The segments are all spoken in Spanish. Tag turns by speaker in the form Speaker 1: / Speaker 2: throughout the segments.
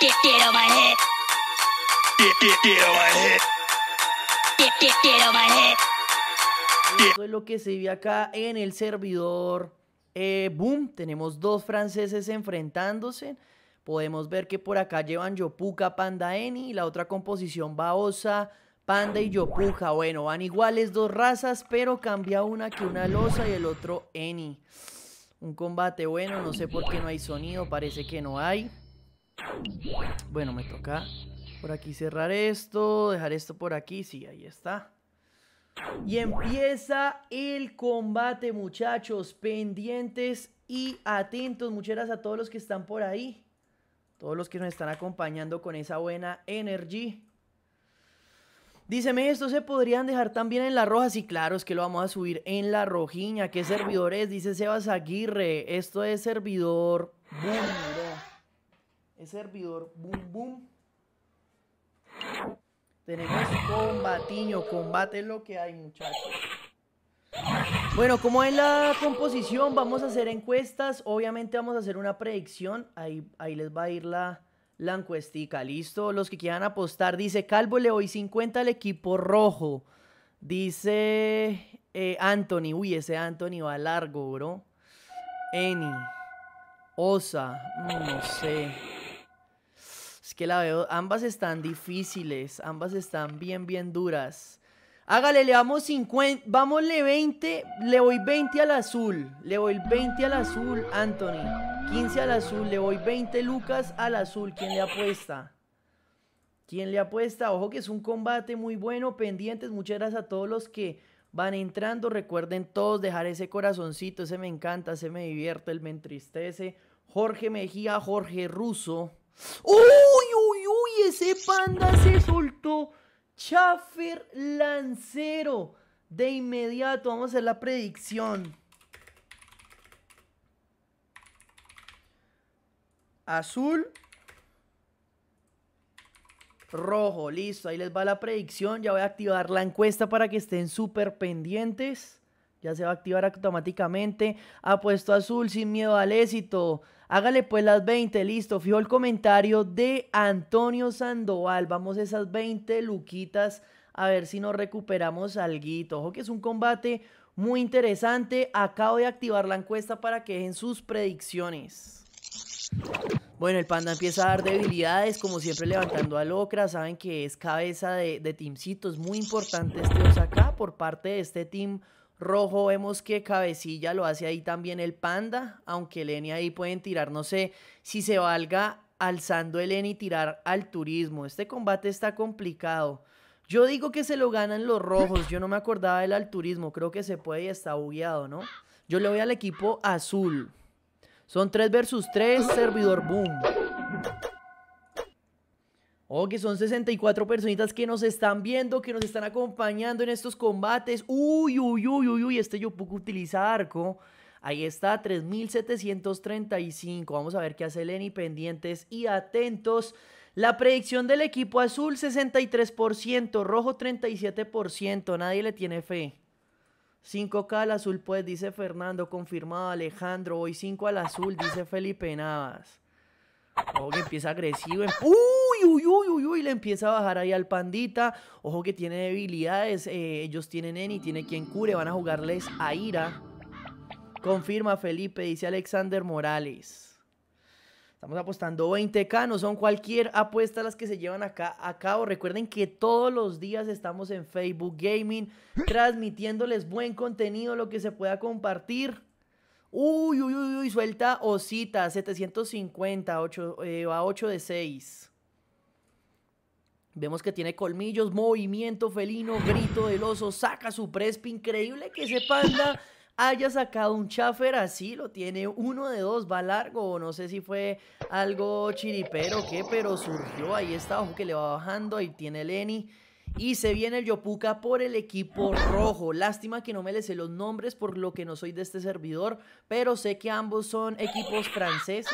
Speaker 1: get, es lo que se ve acá en el servidor. Eh, boom, tenemos dos franceses enfrentándose. Podemos ver que por acá llevan Yopuka, Panda Eni y la otra composición va Osa, Panda y Yopuka Bueno, van iguales dos razas, pero cambia una que una losa y el otro Eni. Un combate bueno, no sé por qué no hay sonido, parece que no hay. Bueno, me toca por aquí cerrar esto, dejar esto por aquí, sí, ahí está. Y empieza el combate, muchachos, pendientes y atentos, mucheras, a todos los que están por ahí. Todos los que nos están acompañando con esa buena energía. Díceme, esto se podrían dejar también en la roja? Sí, claro, es que lo vamos a subir en la rojiña. ¿Qué servidor es? Dice Sebas Aguirre. Esto es servidor... Bueno, es servidor boom boom. Tenemos combatiño, combate lo que hay muchachos. Bueno, como es la composición, vamos a hacer encuestas. Obviamente vamos a hacer una predicción. Ahí, ahí les va a ir la, la encuestica. Listo, los que quieran apostar. Dice Calvo, le doy 50 al equipo rojo. Dice eh, Anthony. Uy, ese Anthony va largo, bro. Eni. Osa. Mm, no sé. Es que la veo, ambas están difíciles, ambas están bien, bien duras. Hágale, le vamos 50, vámosle 20, le voy 20 al azul, le voy 20 al azul, Anthony, 15 al azul, le voy 20 Lucas al azul, ¿quién le apuesta? ¿Quién le apuesta? Ojo que es un combate muy bueno, pendientes, muchas gracias a todos los que van entrando, recuerden todos dejar ese corazoncito, ese me encanta, ese me divierte, él me entristece, Jorge Mejía, Jorge Russo, ¡Uy, uy, uy! Ese panda se soltó. Chaffer Lancero. De inmediato, vamos a hacer la predicción. Azul. Rojo, listo, ahí les va la predicción. Ya voy a activar la encuesta para que estén súper pendientes. Ya se va a activar automáticamente. Apuesto azul sin miedo al éxito. Hágale pues las 20, listo. Fijo el comentario de Antonio Sandoval. Vamos esas 20 luquitas a ver si nos recuperamos alguito. Ojo que es un combate muy interesante. Acabo de activar la encuesta para que dejen sus predicciones. Bueno, el panda empieza a dar debilidades, como siempre levantando a Locra, saben que es cabeza de, de es muy importante este acá por parte de este team rojo vemos que Cabecilla lo hace ahí también el Panda, aunque eleni ahí pueden tirar, no sé, si se valga alzando el tirar al turismo. Este combate está complicado. Yo digo que se lo ganan los rojos, yo no me acordaba del Turismo, creo que se puede y está bugueado, ¿no? Yo le voy al equipo azul. Son 3 versus 3, servidor boom. Oh, que son 64 personitas que nos están viendo, que nos están acompañando en estos combates. Uy, uy, uy, uy, uy, este Yopuku utiliza arco. Ahí está, 3735. Vamos a ver qué hace Lenny, pendientes y atentos. La predicción del equipo azul, 63%, rojo 37%, nadie le tiene fe. 5K al azul, pues, dice Fernando, confirmado Alejandro. Hoy 5 al azul, dice Felipe Navas. Ojo que empieza agresivo. Uy, uy, uy, uy, uy. Le empieza a bajar ahí al pandita. Ojo que tiene debilidades. ellos tienen en y tiene quien cure. Van a jugarles a Ira. Confirma Felipe, dice Alexander Morales. Estamos apostando 20k, no son cualquier apuesta las que se llevan acá a cabo. Recuerden que todos los días estamos en Facebook Gaming transmitiéndoles buen contenido, lo que se pueda compartir. Uy, uy, uy, uy, suelta Osita, 750 va eh, a 8 de 6. Vemos que tiene colmillos, movimiento felino, grito del oso, saca su prespa, Increíble que ese panda haya sacado un chafer así, lo tiene uno de dos, va largo, no sé si fue algo chiripero o qué, pero surgió, ahí está, aunque que le va bajando, ahí tiene Lenny. Y se viene el Yopuka por el equipo rojo. Lástima que no me les sé los nombres por lo que no soy de este servidor, pero sé que ambos son equipos franceses.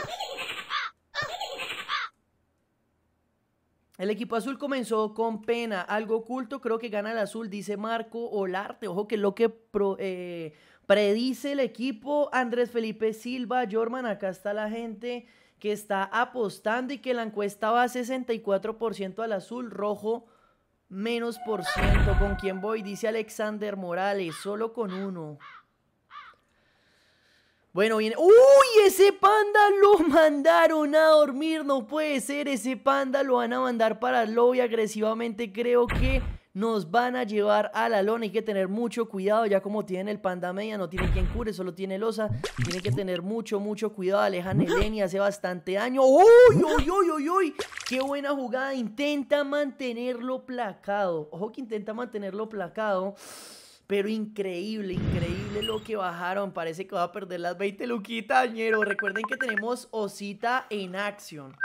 Speaker 1: El equipo azul comenzó con pena, algo oculto, creo que gana el azul, dice Marco Olarte. Ojo que lo que eh, predice el equipo Andrés Felipe Silva, Jorman, acá está la gente que está apostando y que la encuesta va a 64% al azul, rojo menos por ciento. ¿Con quién voy? Dice Alexander Morales, solo con uno. Bueno, viene. ¡Uy! Ese panda lo mandaron a dormir. No puede ser. Ese panda lo van a mandar para el lobby agresivamente. Creo que nos van a llevar a la lona. Hay que tener mucho cuidado, ya como tienen el panda media, no tienen quien cure, solo tiene losa. Tiene que tener mucho, mucho cuidado. Alejan Eleni hace bastante daño. ¡Uy, uy, uy, uy, uy! ¡Qué buena jugada! Intenta mantenerlo placado. Ojo que intenta mantenerlo placado. Pero increíble, increíble lo que bajaron. Parece que va a perder las 20 luquitas, ñero. Recuerden que tenemos Osita en acción.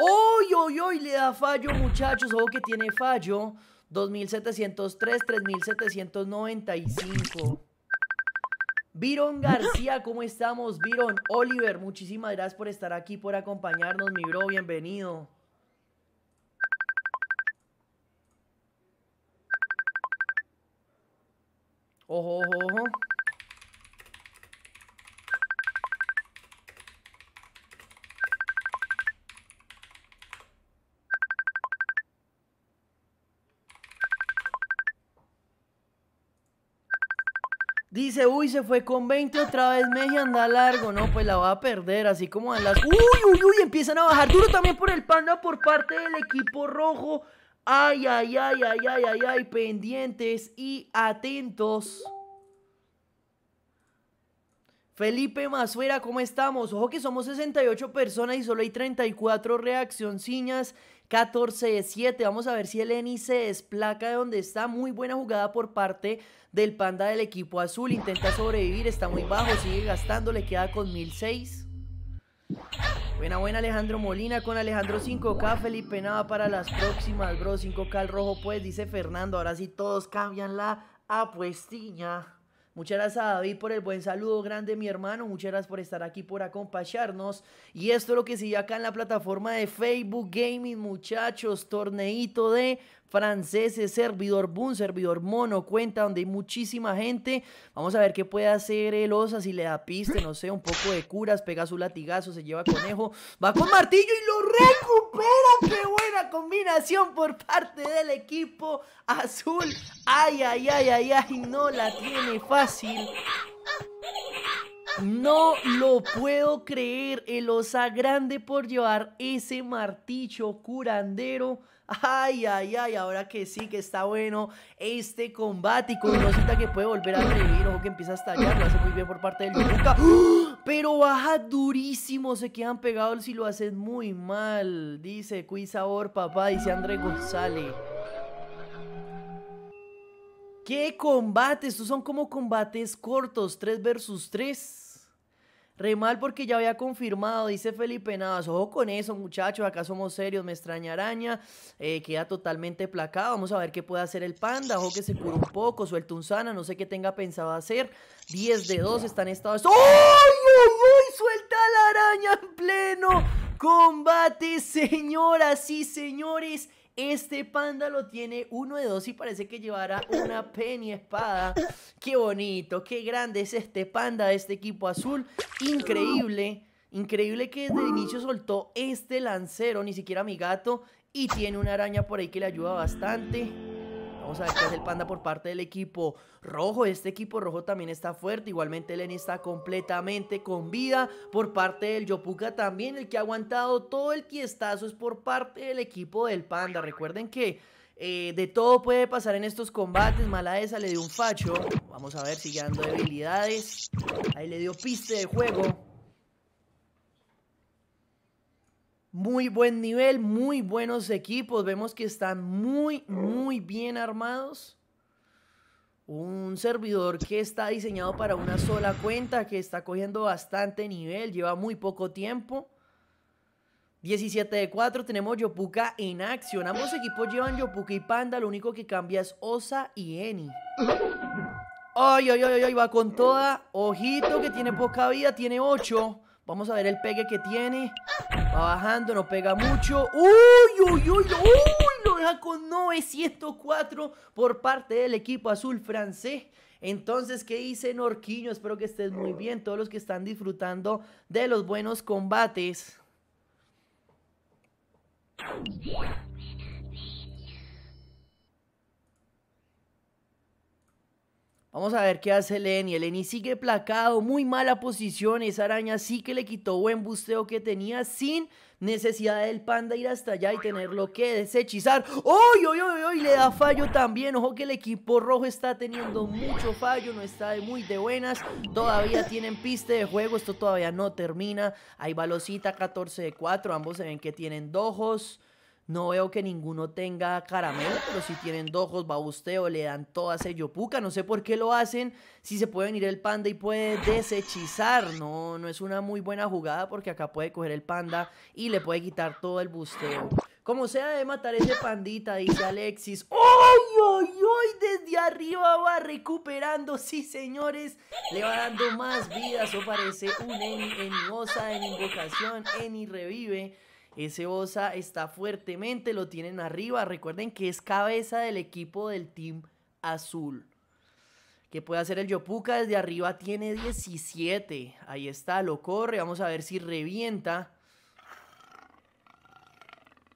Speaker 1: ¡Uy, uy, uy! Le da fallo, muchachos. Ojo que tiene fallo. 2703, 3795. Viron García, ¿cómo estamos? Viron, Oliver, muchísimas gracias por estar aquí, por acompañarnos, mi bro, bienvenido. Ojo, ojo, ojo. Dice, uy, se fue con 20 otra vez Meji anda largo. No, pues la va a perder, así como en las... Uy, uy, uy, empiezan a bajar duro también por el panda por parte del equipo rojo. Ay, ay, ay, ay, ay, ay, ay, pendientes y atentos. Felipe Mazuera, ¿cómo estamos? Ojo que somos 68 personas y solo hay 34 reaccioncinas. 14 7. Vamos a ver si el ENI se desplaca de donde está. Muy buena jugada por parte del panda del equipo azul. Intenta sobrevivir, está muy bajo, sigue gastando, le queda con 1006. Buena, buena Alejandro Molina con Alejandro 5K, Felipe Nava para las próximas, bro. 5K al rojo, pues, dice Fernando. Ahora sí todos cambian la apuestiña. Muchas gracias a David por el buen saludo grande, mi hermano. Muchas gracias por estar aquí, por acompañarnos. Y esto es lo que sigue acá en la plataforma de Facebook Gaming, muchachos. Torneito de franceses, servidor boom, servidor mono, cuenta donde hay muchísima gente. Vamos a ver qué puede hacer el Osa si le da piste, no sé, un poco de curas, pega su latigazo, se lleva conejo, va con martillo y lo recupera. ¡Qué buena combinación por parte del equipo azul! ¡Ay, ay, ay, ay, ay! No la tiene fácil. No lo puedo creer, el Osa Grande por llevar ese martillo curandero Ay, ay, ay, ahora que sí, que está bueno este combate. Y con Rosita que puede volver a revivir. Ojo que empieza a estallar. Lo hace muy bien por parte del Yuka. ¡Ah! Pero baja durísimo. Se quedan pegados si lo hacen muy mal. Dice Cui papá. Dice André González. ¡Qué combate! Estos son como combates cortos. 3 versus 3. Re mal porque ya había confirmado, dice Felipe Navas. Ojo con eso, muchachos, acá somos serios, me extraña araña. Eh, queda totalmente placado. Vamos a ver qué puede hacer el panda. Ojo que se pone un poco, suelta un sana, no sé qué tenga pensado hacer. 10 de 2 están estados. ¡Ay, ay, Suelta la araña en pleno combate, señoras y señores. Este panda lo tiene uno de dos y parece que llevará una penny espada. Qué bonito, qué grande es este panda de este equipo azul. Increíble. Increíble que desde el inicio soltó este lancero, ni siquiera mi gato. Y tiene una araña por ahí que le ayuda bastante. Vamos a ver qué hace el panda por parte del equipo rojo. Este equipo rojo también está fuerte. Igualmente Lenny está completamente con vida. Por parte del Yopuka también. El que ha aguantado todo el tiestazo es por parte del equipo del panda. Recuerden que... Eh, de todo puede pasar en estos combates. Malaesa le dio un facho. Vamos a ver si ya debilidades. Ahí le dio piste de juego. muy buen nivel, muy buenos equipos. Vemos que están muy, muy bien armados. Un servidor que está diseñado para una sola cuenta, que está cogiendo bastante nivel, lleva muy poco tiempo. 17 de 4 tenemos Yopuka en acción. Ambos equipos llevan Yopuka y Panda, lo único que cambia es Osa y Eni. ¡Ay, ay, ay! ay va con toda! Ojito que tiene poca vida, tiene 8. Vamos a ver el pegue que tiene. Va bajando, no pega mucho. ¡Uy, uy, uy! ¡Uy! Lo deja con 904 por parte del equipo azul francés. Entonces, ¿qué dice Norquiño? Espero que estés muy bien. Todos los que están disfrutando de los buenos combates. Vamos a ver qué hace Lenny. Lenny sigue placado, muy mala posición. Esa araña sí que le quitó buen busteo que tenía sin necesidad del panda ir hasta allá y tenerlo que desechizar. ¡Uy, uy, uy, uy! Le da fallo también. Ojo que el equipo rojo está teniendo mucho fallo, no está de muy de buenas. Todavía tienen piste de juego, esto todavía no termina. Hay balosita 14 de 4, ambos se ven que tienen dojos. No veo que ninguno tenga caramelo, pero si tienen dojos, busteo, le dan toda puca No sé por qué lo hacen. Si se puede venir el panda y puede desechizar. No, no es una muy buena jugada porque acá puede coger el panda y le puede quitar todo el busteo. Como sea, de matar ese pandita, dice Alexis. ¡Ay, ay, ay! Desde arriba va recuperando. Sí, señores. Le va dando más vida. ¿o parece un en, en en invocación, Eni revive. Ese Osa está fuertemente, lo tienen arriba. Recuerden que es cabeza del equipo del Team Azul. ¿Qué puede hacer el Yopuka desde arriba, tiene 17. Ahí está, lo corre. Vamos a ver si revienta.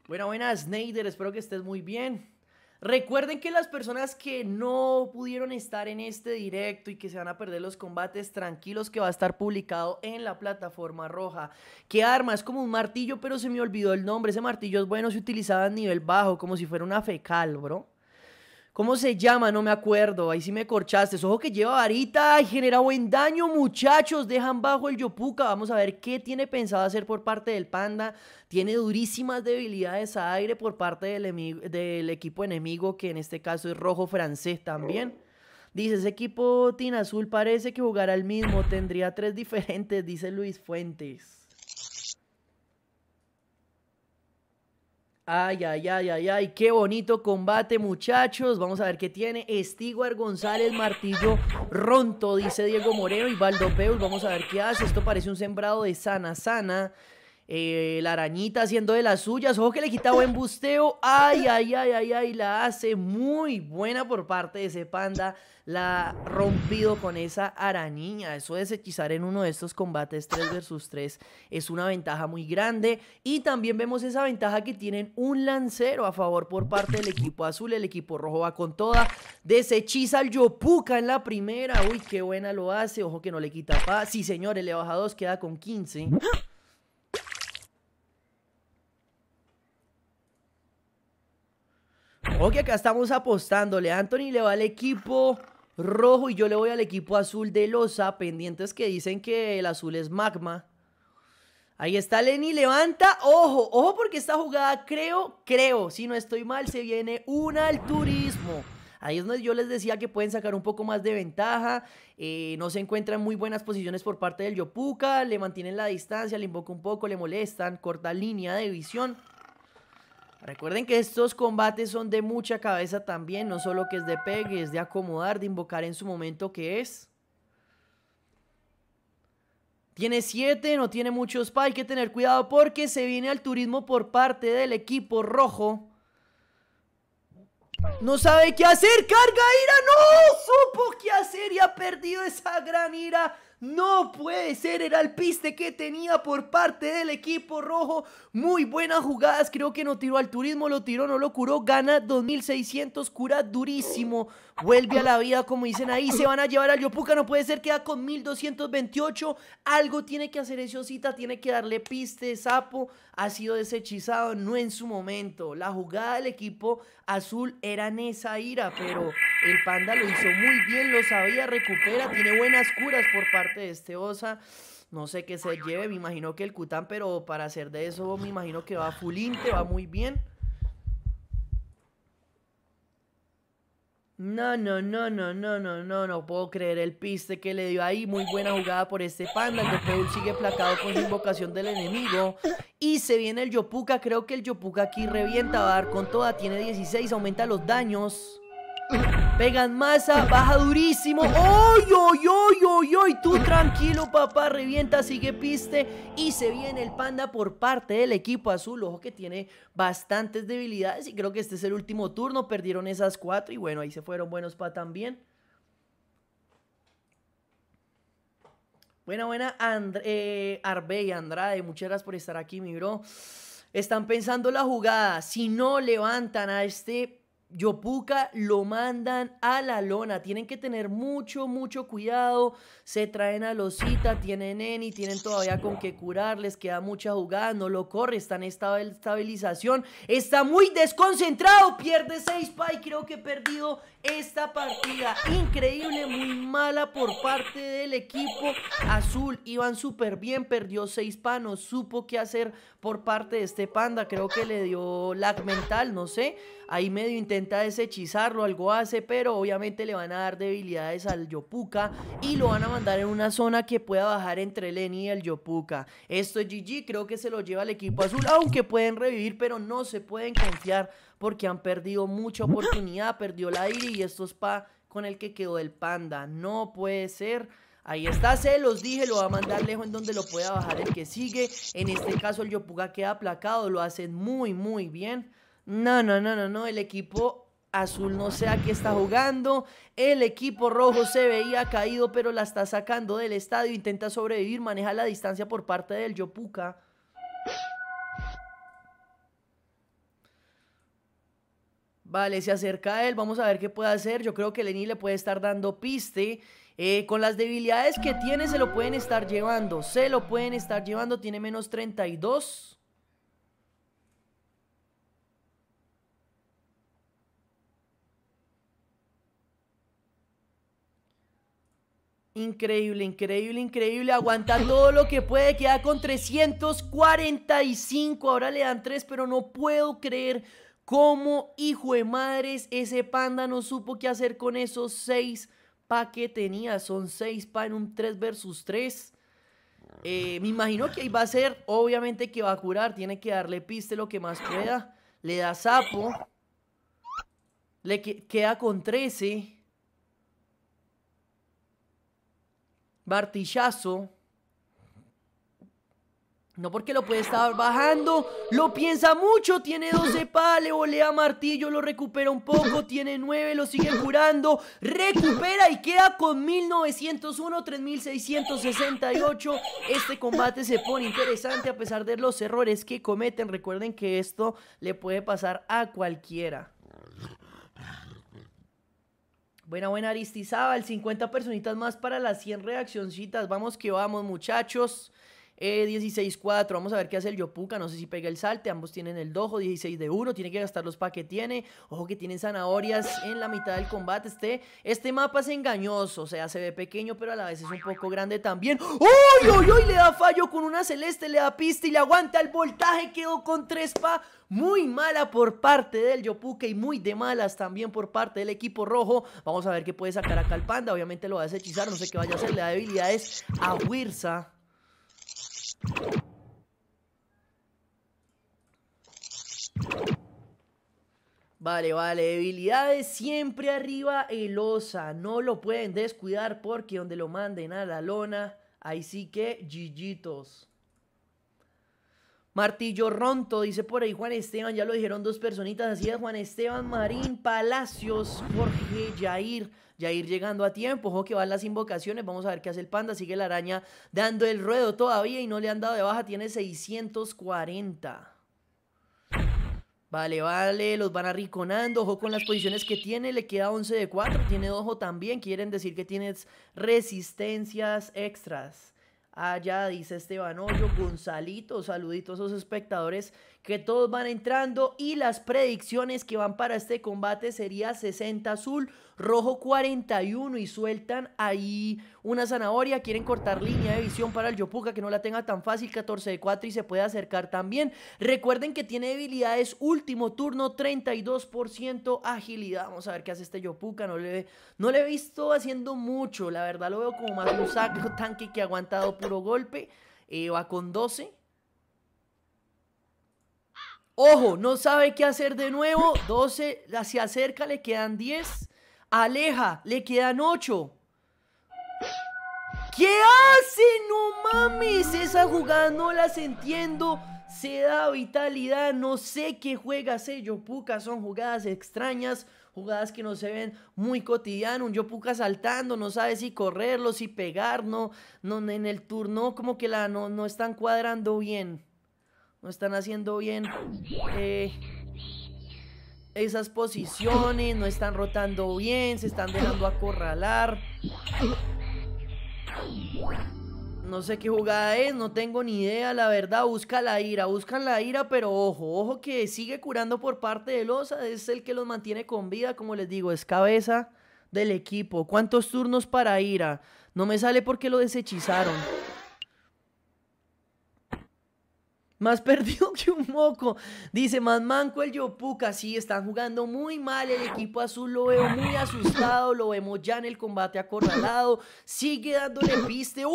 Speaker 1: bueno buenas, Snyder. Espero que estés muy bien. Recuerden que las personas que no pudieron estar en este directo y que se van a perder los combates, tranquilos que va a estar publicado en la plataforma roja. ¿Qué arma? Es como un martillo, pero se me olvidó el nombre. Ese martillo es bueno, se utilizaba a nivel bajo, como si fuera una fecal, bro. ¿Cómo se llama? No me acuerdo. Ahí sí me corchaste. Ojo que lleva varita y genera buen daño, muchachos. Dejan bajo el Yopuka. Vamos a ver qué tiene pensado hacer por parte del Panda. Tiene durísimas debilidades a aire por parte del, equipo enemigo, que en este caso es rojo francés también. Dice, ese equipo Tin Azul parece que jugará el mismo. Tendría tres diferentes, dice Luis Fuentes. Ay, ay, ay, ay, ay, qué bonito combate, muchachos. Vamos a ver qué tiene. Estíguar González, martillo ronto, dice Diego Moreno y Valdopeus. Vamos a ver qué hace. Esto parece un sembrado de sana, sana. Eh, la arañita haciendo de las suyas. Ojo que le quita buen busteo. Ay, ay, ay, ay, ay. La hace muy buena por parte de ese panda. La ha rompido con esa arañiña. Eso de en uno de estos combates 3 versus 3 es una ventaja muy grande. Y también vemos esa ventaja que tienen un lancero a favor por parte del equipo azul. El equipo rojo va con toda. Deshechiza al Yopuka en la primera. Uy, qué buena lo hace. Ojo que no le quita paz. Sí, señores, le baja 2, queda con 15. Ok, que acá estamos apostándole. Anthony le va al equipo rojo y yo le voy al equipo azul de losa. Pendientes que dicen que el azul es magma. Ahí está Lenny, levanta, ojo, ojo porque esta jugada creo, creo, si no estoy mal, se viene un turismo, Ahí es donde yo les decía que pueden sacar un poco más de ventaja, eh, no se encuentran muy buenas posiciones por parte del Yopuka, le mantienen la distancia, le invoca un poco, le molestan, corta línea de visión. Recuerden que estos combates son de mucha cabeza también, no solo que es de pegue, es de acomodar, de invocar en su momento que es. Tiene 7, no tiene mucho spa. hay que tener cuidado porque se viene al turismo por parte del equipo rojo. No sabe qué hacer, carga ira, no supo qué hacer y ha perdido esa gran ira no puede ser, era el piste que tenía por parte del equipo rojo. Muy buenas jugadas, creo que no tiró al turismo, lo tiró, no lo curó. Gana 2600, cura durísimo. Vuelve a la vida, como dicen ahí. Se van a llevar al Yopuca, no puede ser, queda con 1228. Algo tiene que hacer ese osita, tiene que darle piste, sapo. Ha sido deshechizado, no en su momento. La jugada del equipo azul era en esa ira, pero el panda lo hizo muy bien, lo sabía, recupera, tiene buenas curas por parte este Osa. No sé qué se lleve, me imagino que el Cután, pero para hacer de eso me imagino que va te va muy bien. No, no, no, no, no, no, no, no puedo creer el piste que le dio ahí. Muy buena jugada por este panda. El sigue placado con la invocación del enemigo. Y se viene el Yopuka. Creo que el Yopuka aquí revienta. Va a dar con toda. Tiene 16, aumenta los daños. Pegan masa, baja durísimo. ¡Oy, oy, oy, oy, oy! Tú tranquilo, papá, revienta, sigue piste. Y se viene el panda por parte del equipo azul. Ojo que tiene bastantes debilidades y creo que este es el último turno. Perdieron esas cuatro y bueno, ahí se fueron buenos para también. Buena, buena, eh, Arbey, Andrade, muchas gracias por estar aquí, mi bro. Están pensando la jugada. Si no levantan a este Yopuka lo mandan a la lona. Tienen que tener mucho, mucho cuidado. Se traen a Losita, tienen y tienen todavía con que curar. Les queda mucha jugada, no lo corre. Está en estabilización. Está muy desconcentrado. Pierde 6 y Creo que he perdido esta partida. Increíble, muy mala por parte del equipo azul. Iban súper bien. Perdió 6 panos. Supo qué hacer por parte de este panda. Creo que le dio lag mental, no sé. Ahí medio intenta deshechizarlo, algo hace, pero obviamente le van a dar debilidades al Yopuka y lo van a mandar en una zona que pueda bajar entre Lenny y el Yopuka. Esto es GG, creo que se lo lleva el equipo azul, aunque pueden revivir, pero no se pueden confiar porque han perdido mucha oportunidad, perdió la Iri y esto es pa con el que quedó el panda. No puede ser. Ahí está, se los dije, lo va a mandar lejos en donde lo pueda bajar el que sigue. En este caso el Yopuka queda aplacado, lo hacen muy, muy bien. No, no, no, no, no. El equipo azul no sé a qué está jugando. El equipo rojo se veía caído, pero la está sacando del estadio. Intenta sobrevivir, maneja la distancia por parte del Yopuka. Vale, se acerca a él. Vamos a ver qué puede hacer. Yo creo que Lenín le puede estar dando piste. Eh, con las debilidades que tiene, se lo pueden estar llevando. Se lo pueden estar llevando. Tiene menos 32. Increíble, increíble, increíble. Aguanta todo lo que puede. Queda con 345. Ahora le dan tres pero no puedo creer cómo, hijo de madres, ese panda no supo qué hacer con esos 6 pa que tenía. Son 6 pa en un 3 versus 3. Eh, me imagino que ahí va a ser, obviamente que va a curar. Tiene que darle piste lo que más pueda. Le da sapo. Le queda con 13. Martillazo. No porque lo puede estar bajando. Lo piensa mucho. Tiene 12 pale, Le volea martillo. Lo recupera un poco. Tiene 9. Lo sigue curando. Recupera y queda con 1901. 3668. Este combate se pone interesante a pesar de los errores que cometen. Recuerden que esto le puede pasar a cualquiera. Buena, buena el 50 personitas más para las 100 reaccioncitas. Vamos que vamos, muchachos. 16-4, eh, vamos a ver qué hace el Yopuka. No sé si pega el salte. Ambos tienen el dojo. 16 de 1. Tiene que gastar los pa que tiene. Ojo que tienen zanahorias en la mitad del combate. Este, este mapa es engañoso. O sea, se ve pequeño, pero a la vez es un poco grande también. ¡Uy, uy, uy! Le da fallo con una celeste. Le da pista y le aguanta el voltaje. Quedó con tres pa. Muy mala por parte del Yopuka y muy de malas también por parte del equipo rojo. Vamos a ver qué puede sacar acá Calpanda. Obviamente lo va a deshechizar. No sé qué vaya a hacer. Le da debilidades a Wirza Vale, vale, debilidades siempre arriba el osa, no lo pueden descuidar porque donde lo manden a la lona, ahí sí que gigitos. Martillo Ronto, dice por ahí Juan Esteban, ya lo dijeron dos personitas, así es Juan Esteban Marín, Palacios, Jorge Jair, ya ir llegando a tiempo. Ojo que van las invocaciones. Vamos a ver qué hace el panda. Sigue la araña dando el ruedo todavía y no le han dado de baja. Tiene 640. Vale, vale, los van arriconando, ojo con las posiciones que tiene, le queda 11 de 4, tiene ojo también, quieren decir que tienes resistencias extras. Allá ah, dice Esteban Hoyo, Gonzalito, saludito a esos espectadores que todos van entrando y las predicciones que van para este combate sería 60 azul, rojo 41 y sueltan ahí una zanahoria, quieren cortar línea de visión para el Yopuka que no la tenga tan fácil, 14 de 4 y se puede acercar también. Recuerden que tiene debilidades último turno 32% agilidad. Vamos a ver qué hace este Yopuka, no le no le he visto haciendo mucho, la verdad lo veo como más un saco tanque que ha aguantado puro golpe. Eh, va con 12 Ojo, no sabe qué hacer de nuevo. 12, hacia acerca le quedan 10. Aleja, le quedan 8. ¿Qué hace? No mames, esa jugada no las entiendo. Se da vitalidad, no sé qué juega ese Yopuka. Son jugadas extrañas, jugadas que no se ven muy cotidiano. Un Yopuka saltando, no sabe si correrlo, si pegar, no, en el turno como que la, no están cuadrando bien no están haciendo bien eh, esas posiciones, no están rotando bien, se están dejando acorralar. No sé qué jugada es, no tengo ni idea, la verdad, busca la ira, buscan la ira, pero ojo, ojo que sigue curando por parte de losa, es el que los mantiene con vida, como les digo, es cabeza del equipo. ¿Cuántos turnos para ira? No me sale porque lo deshechizaron. Más perdido que un moco. Dice, más manco el Yopuka Sí, están jugando muy mal. El equipo azul lo veo muy asustado. Lo vemos ya en el combate acorralado. Sigue dándole piste. ¡Uy,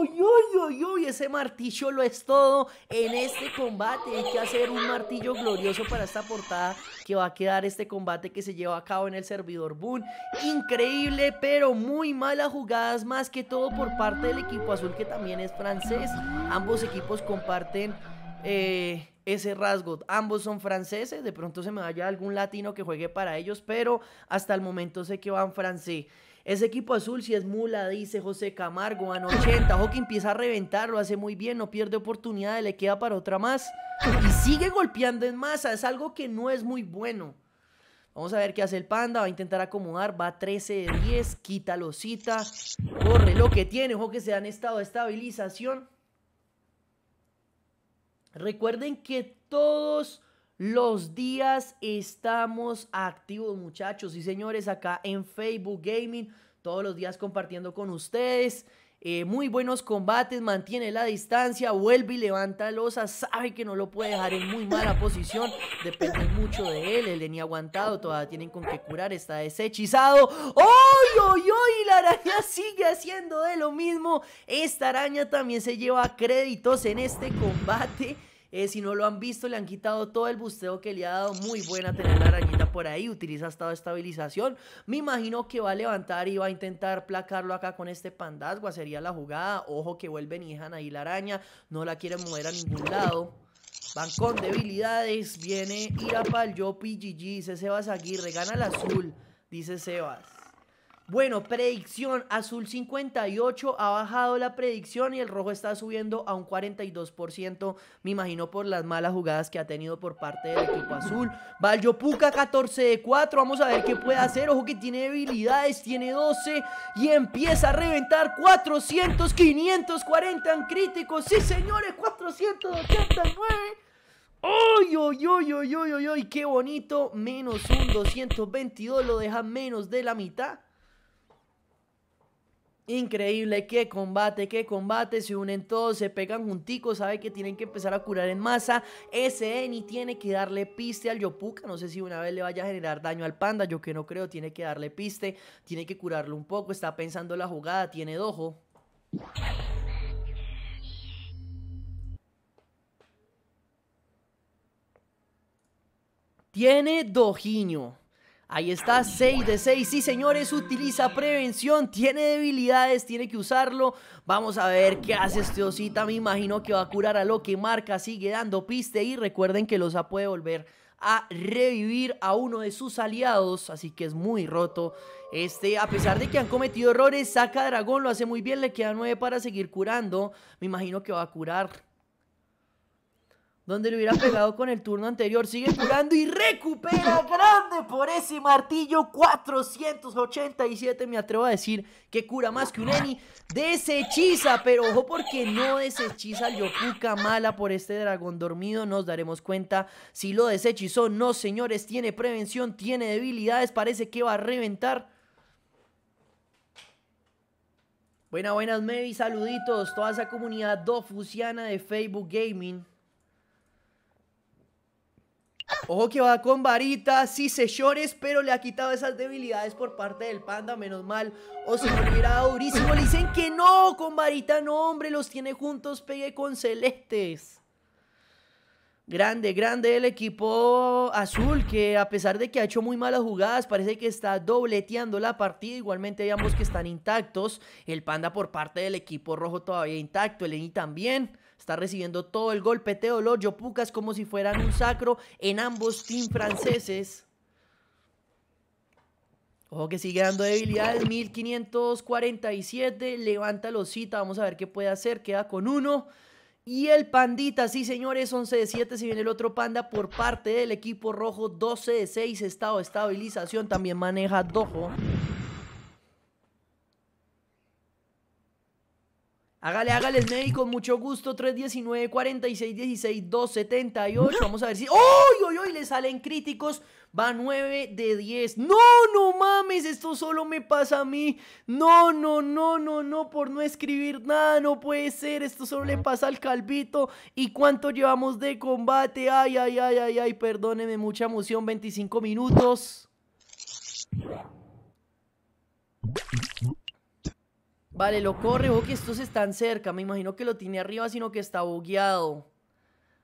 Speaker 1: uy, uy, uy, uy! Ese martillo lo es todo en este combate. Hay que hacer un martillo glorioso para esta portada que va a quedar este combate que se lleva a cabo en el servidor Boon. Increíble, pero muy malas jugadas, más que todo por parte del equipo azul que también es francés. Ambos equipos comparten... Eh, ese rasgo. Ambos son franceses, de pronto se me vaya algún latino que juegue para ellos, pero hasta el momento sé que van francés. Ese equipo azul si es mula, dice José Camargo, a 80. Ojo que empieza a reventar, lo hace muy bien, no pierde oportunidad. le queda para otra más. Y sigue golpeando en masa, es algo que no es muy bueno. Vamos a ver qué hace el panda, va a intentar acomodar, va 13 de 10, quita losita, corre lo que tiene, ojo que se dan estado de estabilización. Recuerden que todos los días estamos activos, muchachos y señores, acá en Facebook Gaming, todos los días compartiendo con ustedes. Eh, muy buenos combates, mantiene la distancia, vuelve y levanta losa, sabe que no lo puede dejar en muy mala posición, depende mucho de él, él ni aguantado, todavía tienen con qué curar, está deshechizado. ¡Oy, oy, oy! La araña sigue haciendo de lo mismo. Esta araña también se lleva créditos en este combate. Eh, si no lo han visto, le han quitado todo el busteo que le ha dado. Muy buena tener la arañita por ahí. Utiliza estado de estabilización. Me imagino que va a levantar y va a intentar placarlo acá con este pandasgua. Sería la jugada. Ojo que vuelven y ahí la araña. No la quieren mover a ningún lado. Van con debilidades. Viene Irapal, yo GG. Dice Sebas Aguirre. Gana el azul. Dice Sebas. Bueno, predicción. Azul 58 ha bajado la predicción y el rojo está subiendo a un 42%. Me imagino por las malas jugadas que ha tenido por parte del equipo azul. Valjopuca 14 de 4. Vamos a ver qué puede hacer. Ojo que tiene debilidades. Tiene 12 y empieza a reventar 400, 540 en críticos. Sí, señores, 489. ¡Uy, ay, ay, ay! ay uy! ¡Qué bonito! Menos un 222 lo deja menos de la mitad. Increíble, qué combate, qué combate. Se unen todos, se pegan junticos. Sabe que tienen que empezar a curar en masa. Ese Eni tiene que darle piste al Yopuka. No sé si una vez le vaya a generar daño al panda. Yo que no creo, tiene que darle piste. Tiene que curarlo un poco. Está pensando la jugada, tiene dojo. Tiene dojiño. Ahí está, 6 de 6. Sí, señores, utiliza prevención. Tiene debilidades, tiene que usarlo. Vamos a ver qué hace este Osita. Me imagino que va a curar a lo que marca. Sigue dando piste y recuerden que Losa puede volver a revivir a uno de sus aliados. Así que es muy roto. Este, a pesar de que han cometido errores, saca dragón, lo hace muy bien. Le queda 9 para seguir curando. Me imagino que va a curar donde le hubiera pegado con el turno anterior. Sigue curando y recupera grande por ese martillo 487. Me atrevo a decir que cura más que un Eni. Desechiza, pero ojo porque no desechiza al yokuka mala por este dragón dormido. Nos daremos cuenta si lo desechizó. No, señores, tiene prevención, tiene debilidades. Parece que va a reventar. Buenas, buenas, Mevi. Saluditos. Toda esa comunidad dofusiana de Facebook Gaming. Ojo que va con sí se señores, pero le ha quitado esas debilidades por parte del panda, menos mal. O se hubiera durísimo. Le dicen que no, con varita no, hombre, los tiene juntos, pegue con celestes. Grande, grande el equipo azul que a pesar de que ha hecho muy malas jugadas, parece que está dobleteando la partida. Igualmente ambos que están intactos. El panda por parte del equipo rojo todavía intacto, el Eni también. Está recibiendo todo el golpe de los como si fueran un sacro en ambos team franceses. Ojo que sigue dando debilidades. 1547. Levanta los cita. Vamos a ver qué puede hacer. Queda con uno. Y el pandita, sí señores, 11 de 7, si viene el otro panda por parte del equipo rojo, 12 de 6, estado estabilización, también maneja Dojo. Hágale, hágale el médico, mucho gusto, 319 46 16 278. Vamos a ver si. ¡Uy, uy, Le salen críticos. Va 9 de 10. ¡No, no mames! Esto solo me pasa a mí. No, no, no, no, no. Por no escribir nada, no puede ser. Esto solo le pasa al Calvito. ¿Y cuánto llevamos de combate? Ay, ay, ay, ay, ay. Perdóneme, mucha emoción. 25 minutos. Vale, lo corre, ojo que estos están cerca. Me imagino que lo tiene arriba, sino que está bogueado.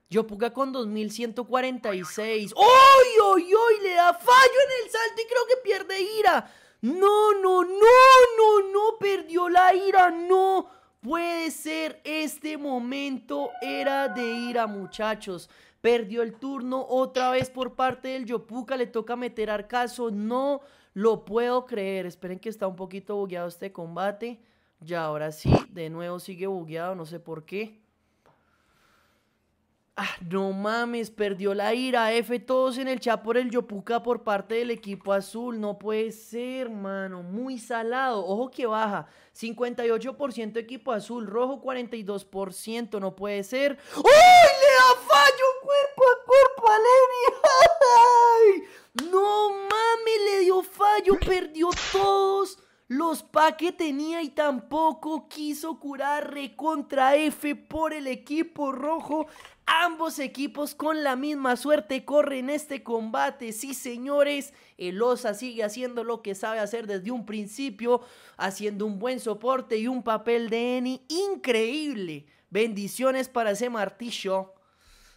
Speaker 1: Yopuka con 2146. ¡Uy, uy, uy! Le da fallo en el salto y creo que pierde ira. No, no, no, no, no, perdió la ira, no. Puede ser, este momento era de ira, muchachos. Perdió el turno otra vez por parte del Yopuka, le toca meter arcaso, no lo puedo creer. Esperen que está un poquito bogueado este combate. Ya, ahora sí, de nuevo sigue bugueado, no sé por qué. Ah, no mames, perdió la ira. F todos en el chat por el Yopuka por parte del equipo azul. No puede ser, hermano, Muy salado. Ojo que baja. 58% equipo azul. Rojo 42%. No puede ser. ¡Uy! Le da fallo cuerpo a cuerpo a Levi. No mames, le dio fallo. Perdió todos. Los pa que tenía y tampoco quiso curar contra F por el equipo rojo. Ambos equipos con la misma suerte corren este combate. Sí, señores, el Osa sigue haciendo lo que sabe hacer desde un principio, haciendo un buen soporte y un papel de Eni increíble. Bendiciones para ese martillo.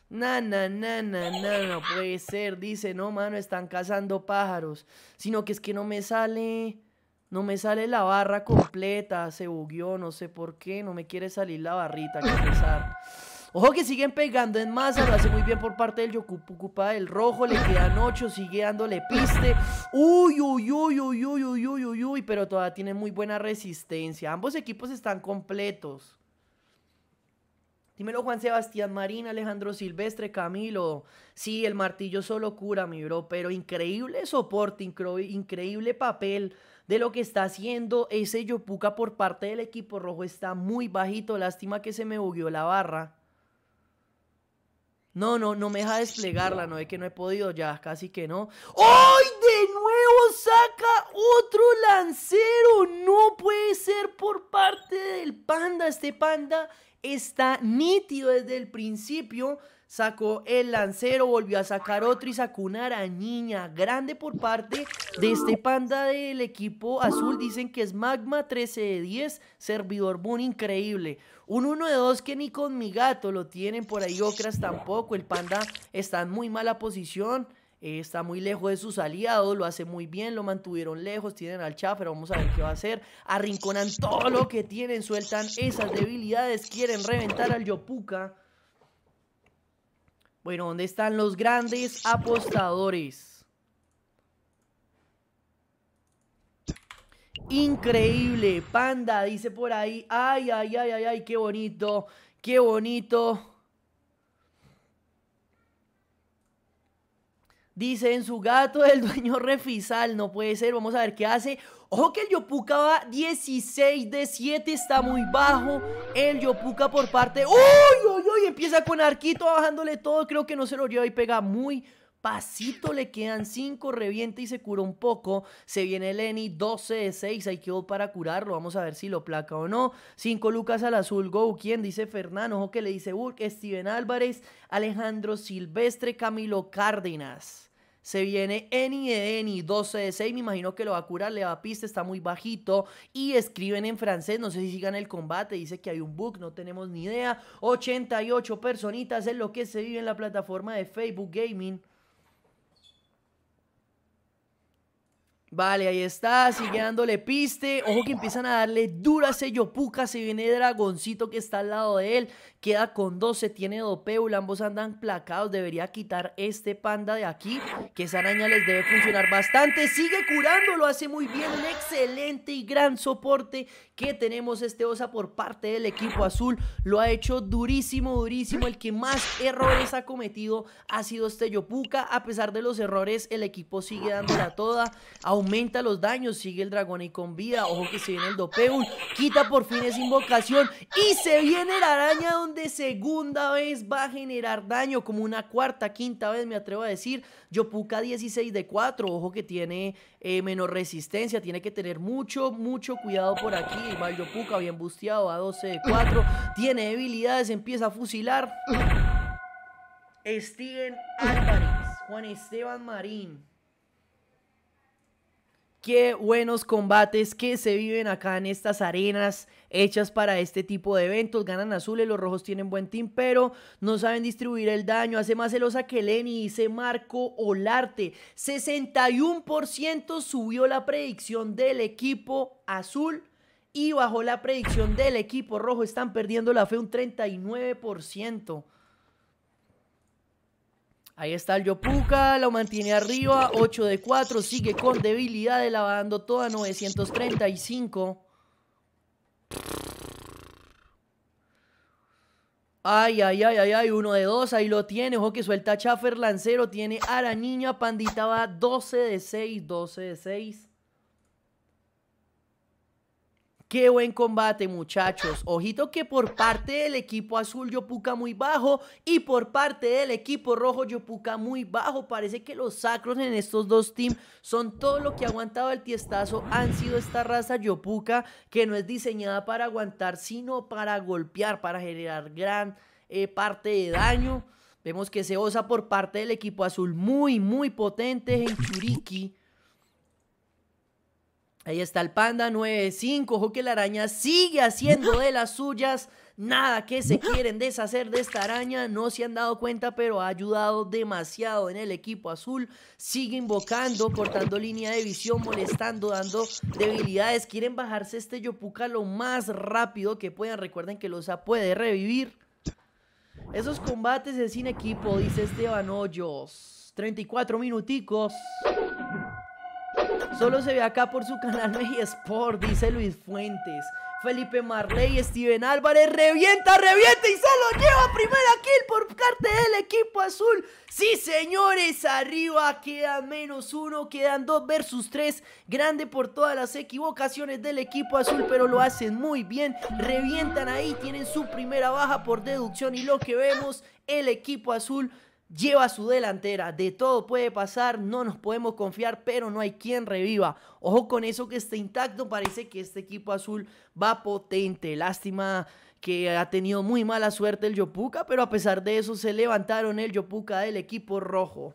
Speaker 1: Na, na, na, na, na, no puede ser. Dice, no, mano, están cazando pájaros. Sino que es que no me sale. No me sale la barra completa, se bugueó, no sé por qué, no me quiere salir la barrita, que pesar. Ojo que siguen pegando en masa, lo hace muy bien por parte del Yokupukupa el rojo, le quedan 8, sigue dándole piste. Uy, uy, uy, uy, uy, uy, uy, uy, uy, pero todavía tiene muy buena resistencia. Ambos equipos están completos. Dímelo Juan Sebastián Marín, Alejandro Silvestre, Camilo. Sí, el martillo solo cura, mi bro, pero increíble soporte, increíble papel de lo que está haciendo ese Yopuka por parte del equipo rojo está muy bajito. Lástima que se me bugueó la barra. No, no, no me deja desplegarla, no es que no he podido ya, casi que no. ¡Ay! De nuevo saca otro lancero. No puede ser por parte del panda. Este panda está nítido desde el principio sacó el lancero, volvió a sacar otro y sacó una arañiña. Grande por parte de este panda del equipo azul. Dicen que es Magma 13 de 10, servidor boon increíble. Un 1 de 2 que ni con mi gato lo tienen, por ahí Ocras tampoco. El panda está en muy mala posición. Eh, está muy lejos de sus aliados, lo hace muy bien, lo mantuvieron lejos, tienen al pero vamos a ver qué va a hacer. Arrinconan todo lo que tienen, sueltan esas debilidades, quieren reventar al Yopuka. Bueno, ¿dónde están los grandes apostadores? Increíble, panda, dice por ahí. Ay, ay, ay, ay, ay, qué bonito, qué bonito. Dice en su gato el dueño Refisal, no puede ser, vamos a ver qué hace. Ojo que el Yopuka va 16 de 7, está muy bajo. El Yopuka por parte... ¡Uy, uy, uy! Empieza con arquito bajándole todo, creo que no se lo lleva y pega muy... Pasito le quedan 5, revienta y se cura un poco. Se viene Lenny, 12 de 6, hay que para curarlo. Vamos a ver si lo placa o no. 5 lucas al azul, go. ¿Quién? Dice Fernando. Ojo que le dice Burke, Steven Álvarez, Alejandro Silvestre, Camilo Cárdenas. Se viene Eni e y 12 de 6. Me imagino que lo va a curar, le va a pista, está muy bajito. Y escriben en francés, no sé si sigan el combate. Dice que hay un bug, no tenemos ni idea. 88 personitas es lo que se vive en la plataforma de Facebook Gaming. Vale, ahí está, sigue dándole piste. Ojo que empiezan a darle dura Yopuka, Se viene Dragoncito que está al lado de él. Queda con 12, tiene Dopeul. Ambos andan placados. Debería quitar este panda de aquí. Que esa araña les debe funcionar bastante. Sigue curando, lo hace muy bien. Un excelente y gran soporte que tenemos este Osa por parte del equipo azul. Lo ha hecho durísimo, durísimo. El que más errores ha cometido ha sido este Yopuca. A pesar de los errores, el equipo sigue dándola toda aumenta los daños, sigue el dragón y con vida, ojo que se viene el Dopeul, quita por fin esa invocación y se viene la araña donde segunda vez va a generar daño, como una cuarta, quinta vez me atrevo a decir, Yopuka 16 de 4, ojo que tiene eh, menos resistencia, tiene que tener mucho, mucho cuidado por aquí, Igual Yopuka bien busteado a 12 de 4, tiene debilidades, empieza a fusilar. Steven Álvarez, Juan Esteban Marín, Qué buenos combates que se viven acá en estas arenas hechas para este tipo de eventos. Ganan azules, los rojos tienen buen team, pero no saben distribuir el daño. Hace más celosa que Lenny, dice Marco Olarte. 61% subió la predicción del equipo azul y bajó la predicción del equipo rojo. Están perdiendo la fe un 39%. Ahí está el Yopuka, lo mantiene arriba, 8 de 4, sigue con debilidades, la va dando toda 935. Ay, ay, ay, ay, ay, uno de dos, ahí lo tiene, ojo que suelta Chaffer, Lancero, tiene niña, Pandita va 12 de 6, 12 de 6. Qué buen combate, muchachos. Ojito que por parte del equipo azul Yopuka muy bajo y por parte del equipo rojo Yopuka muy bajo. Parece que los sacros en estos dos teams son todo lo que ha aguantado el tiestazo. Han sido esta raza Yopuka, que no es diseñada para aguantar, sino para golpear, para generar gran eh, parte de daño. Vemos que se osa por parte del equipo azul muy, muy potente. Churiki. Ahí está el Panda 95. Ojo que la araña sigue haciendo de las suyas. Nada que se quieren deshacer de esta araña. No se han dado cuenta, pero ha ayudado demasiado en el equipo azul. Sigue invocando, cortando línea de visión, molestando, dando debilidades. Quieren bajarse este Yopuka lo más rápido que puedan. Recuerden que losa puede revivir. Esos combates es sin equipo, dice Esteban Hoyos. 34 minuticos. Solo se ve acá por su canal Sport, dice Luis Fuentes. Felipe Marley, Steven Álvarez, revienta, revienta y se lo lleva primera kill por parte del equipo azul. Sí, señores, arriba queda menos uno, quedan dos versus tres. Grande por todas las equivocaciones del equipo azul, pero lo hacen muy bien. Revientan ahí, tienen su primera baja por deducción y lo que vemos, el equipo azul lleva su delantera, de todo puede pasar, no nos podemos confiar, pero no hay quien reviva. Ojo con eso que está intacto, parece que este equipo azul va potente, lástima que ha tenido muy mala suerte el Yopuka pero a pesar de eso se levantaron el Yopuka del equipo rojo.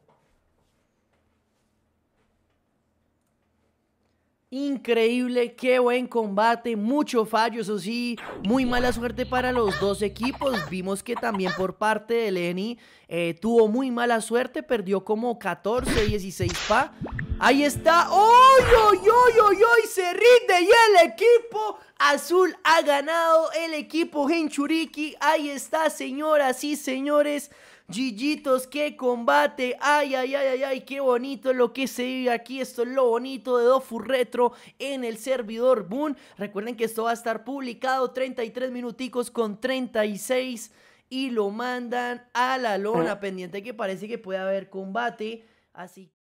Speaker 1: Increíble, qué buen combate, mucho fallo, eso sí, muy mala suerte para los dos equipos. Vimos que también por parte de Lenny eh, tuvo muy mala suerte, perdió como 14, 16 pa. Ahí está, ¡oy, oy, oy, oy, hoy! Se rinde y el equipo azul ha ganado, el equipo Henchuriki. Ahí está, señoras y señores. Gillitos, qué combate. Ay, ay, ay, ay, ay, qué bonito lo que se vive aquí. Esto es lo bonito de Dofu Retro en el servidor Boom. Recuerden que esto va a estar publicado 33 minuticos con 36 y lo mandan a la lona eh. pendiente que parece que puede haber combate. Así